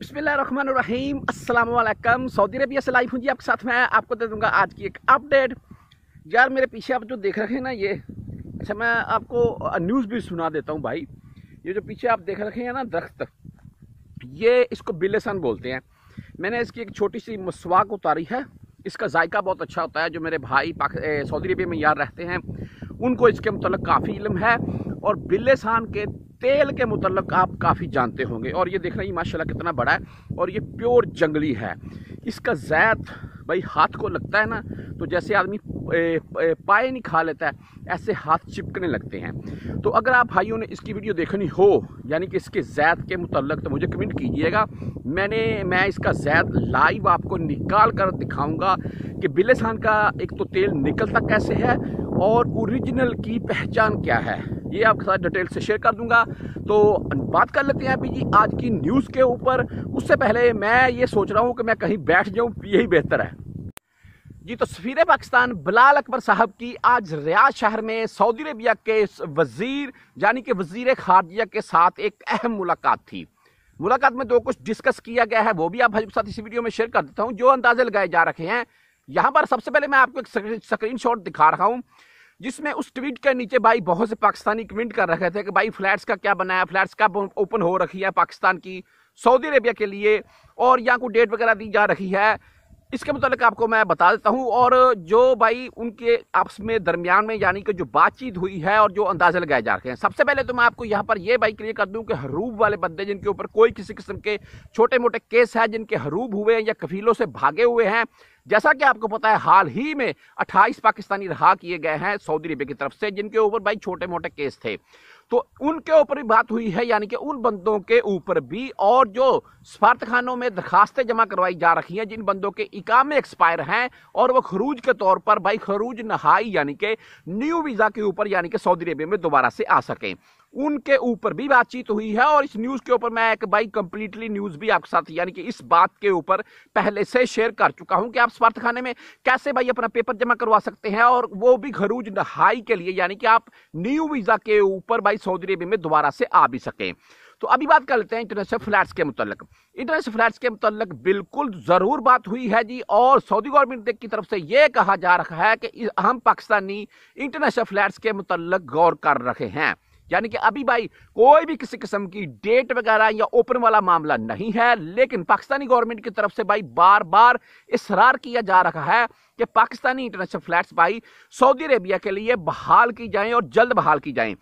बिसमीम अल्लाम Saudi Arabia से लाइव हूँ जी आपके साथ मैं आपको दे दूँगा आज की एक अपडेट यार मेरे पीछे आप जो देख रखे हैं ना ये अच्छा मैं आपको न्यूज़ भी सुना देता हूँ भाई ये जो पीछे आप देख रखे हैं ना दरख्त ये इसको बिलेसन बोलते हैं मैंने इसकी एक छोटी सी मसवाक उतारी है इसका जायका बहुत अच्छा होता है जो मेरे भाई सऊदी अरबिया में यार रहते हैं उनको इसके मतलब काफ़ी इलम है और बिलेसान के तेल के मतलब आप काफ़ी जानते होंगे और ये देख रहे हैं माशाल्लाह कितना बड़ा है और ये प्योर जंगली है इसका जैत भाई हाथ को लगता है ना तो जैसे आदमी पाए नहीं खा लेता है ऐसे हाथ चिपकने लगते हैं तो अगर आप भाइयों ने इसकी वीडियो देखनी हो यानी कि इसके जैत के मुतलक तो मुझे कमेंट कीजिएगा मैंने मैं इसका जैत लाइव आपको निकाल कर दिखाऊँगा कि बिलेसान का एक तो तेल निकलता कैसे है और ओरिजिनल की पहचान क्या है ये आपके साथ डिटेल से शेयर कर दूंगा तो बात कर लेते हैं अभी जी आज की न्यूज़ के ऊपर उससे पहले मैं ये सोच रहा हूँ कि मैं कहीं बैठ जाऊँ यही बेहतर है जी तो सफीर पाकिस्तान बिलाल अकबर साहब की आज रियाज शहर में सऊदी अरबिया के वजीर यानी कि वजीर खारजिया के साथ एक अहम मुलाकात थी मुलाकात में जो कुछ डिस्कस किया गया है वो भी आप के साथ इसी वीडियो में शेयर कर देता हूँ जो अंदाजे लगाए जा रखे हैं यहाँ पर सबसे पहले मैं आपको एक स्क्रीन शॉट दिखा रहा हूँ जिसमें उस ट्वीट के नीचे भाई बहुत से पाकिस्तानी कमेंट कर रखे थे कि भाई फ्लैट्स का क्या बनाया फ्लैट्स कब ओपन हो रखी है पाकिस्तान की सऊदी अरेबिया के लिए और यहाँ को डेट वगैरह दी जा रही है इसके मतलब आपको मैं बता देता हूँ और जो भाई उनके आपस में दरमियान में यानी कि जो बातचीत हुई है और जो अंदाजे लगाए जा रहे हैं सबसे पहले तो मैं आपको यहाँ पर यह भाई क्लियर कर दूँ कि हरूब वाले बंदे जिनके ऊपर कोई किसी किस्म के छोटे मोटे केस हैं जिनके हरूब हुए हैं या कफीलों से भागे हुए हैं जैसा कि आपको पता है हाल ही में अट्ठाईस पाकिस्तानी रहा किए गए हैं सऊदी अरबिया की तरफ से जिनके ऊपर भाई छोटे मोटे केस थे तो उनके ऊपर भी बात हुई है यानी कि उन बंदों के ऊपर भी और जो सफारतखानों में दरखास्तें जमा करवाई जा रखी हैं जिन बंदों के इकामे एक्सपायर हैं और वो खरूज के तौर पर भाई खरूज नहाई यानी कि न्यू वीज़ा के ऊपर यानी कि सऊदी अरेबिया में दोबारा से आ सकें उनके ऊपर भी बातचीत हुई है और इस न्यूज़ के ऊपर मैं एक भाई कंप्लीटली न्यूज़ भी आपके साथ यानी कि इस बात के ऊपर पहले से शेयर कर चुका हूं कि आप स्वार्थ खाने में कैसे भाई अपना पेपर जमा करवा सकते हैं और वो भी खरूज नहाई के लिए यानी कि आप न्यू वीज़ा के ऊपर भाई भाई सऊदी अरेबिया में दोबारा से आ भी सकें तो अभी बात कर लेते हैं इंटरनेशनल फ्लैट्स के मुतलक इंटरनेशनल फ्लैट्स के मुतलक बिल्कुल ज़रूर बात हुई है जी और सऊदी गवर्नमेंट की तरफ से ये कहा जा रहा है कि हम पाकिस्तानी इंटरनेशनल फ्लैट्स के मुतलक गौर कर रहे हैं यानी कि अभी भाई कोई भी किसी किस्म की डेट वगैरह या ओपन वाला मामला नहीं है लेकिन पाकिस्तानी गवर्नमेंट की तरफ से भाई बार बार इसरार किया जा रहा है कि पाकिस्तानी इंटरनेशनल फ्लैट्स भाई सऊदी अरेबिया के लिए बहाल की जाएं और जल्द बहाल की जाएं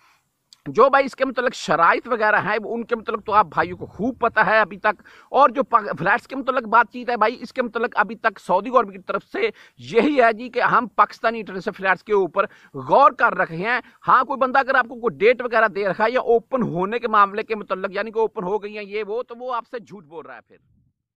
जो भाई इसके मतलब शराइत वगैरह हैं उनके मतलब तो आप भाइयों को खूब पता है अभी तक और जो फ्लैट्स के मतलब बातचीत है भाई इसके मतलब अभी तक सऊदी गवर्नमेंट की तरफ से यही है जी कि हम पाकिस्तानी इंटरनेशनल फ्लैट्स के ऊपर गौर कर रखे हैं हाँ कोई बंदा अगर आपको कोई डेट वगैरह दे रखा है या ओपन होने के मामले के मतलब यानी कि ओपन हो गई है ये वो तो वो आपसे झूठ बोल रहा है फिर